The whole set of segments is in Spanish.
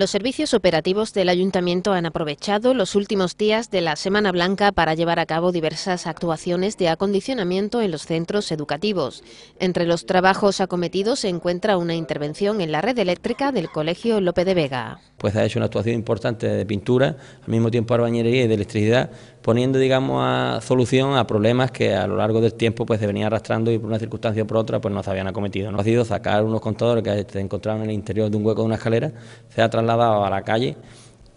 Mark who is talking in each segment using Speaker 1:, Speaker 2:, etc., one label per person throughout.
Speaker 1: Los servicios operativos del ayuntamiento han aprovechado los últimos días de la Semana Blanca para llevar a cabo diversas actuaciones de acondicionamiento en los centros educativos. Entre los trabajos acometidos se encuentra una intervención en la red eléctrica del Colegio López de Vega.
Speaker 2: Pues ha hecho una actuación importante de pintura, al mismo tiempo arbañería y de electricidad, poniendo, digamos, a solución a problemas que a lo largo del tiempo pues se venían arrastrando y por una circunstancia o por otra pues no se habían acometido. No ha sido sacar unos contadores que se encontraban en el interior de un hueco de una escalera, se ha trasladado a la calle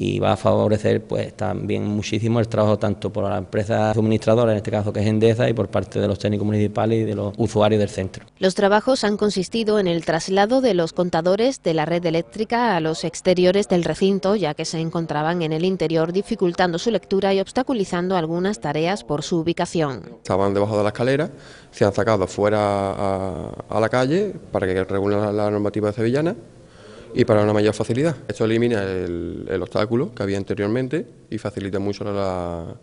Speaker 2: y va a favorecer pues también muchísimo el trabajo tanto por la empresa suministradora, en este caso que es Endesa, y por parte de los técnicos municipales y de los usuarios del centro.
Speaker 1: Los trabajos han consistido en el traslado de los contadores de la red eléctrica a los exteriores del recinto, ya que se encontraban en el interior dificultando su lectura y obstaculizando algunas tareas por su ubicación.
Speaker 3: Estaban debajo de la escalera, se han sacado fuera a, la calle para que regulen la normativa sevillana y para una mayor facilidad. Esto elimina el, obstáculo que había anteriormente y facilita mucho la,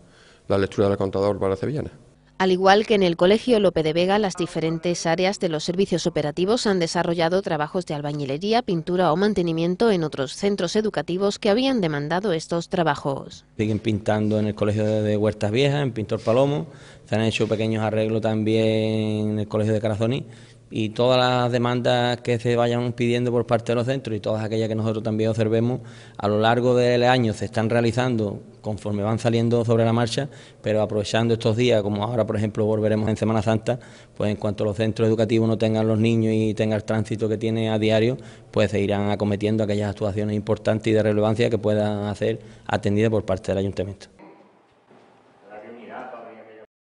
Speaker 3: la lectura del contador para Sevillana.
Speaker 1: Al igual que en el Colegio Lope de Vega, las diferentes áreas de los servicios operativos han desarrollado trabajos de albañilería, pintura o mantenimiento en otros centros educativos que habían demandado estos trabajos.
Speaker 2: Siguen pintando en el Colegio de Huertas Viejas, en Pintor Palomo, se han hecho pequeños arreglos también en el Colegio de Carazoní y todas las demandas que se vayan pidiendo por parte de los centros y todas aquellas que nosotros también observemos a lo largo del año se están realizando conforme van saliendo sobre la marcha, pero aprovechando estos días, como ahora por ejemplo volveremos en Semana Santa, pues en cuanto los centros educativos no tengan los niños y tengan el tránsito que tiene a diario, pues se irán acometiendo aquellas actuaciones importantes y de relevancia que puedan hacer atendidas por parte del ayuntamiento.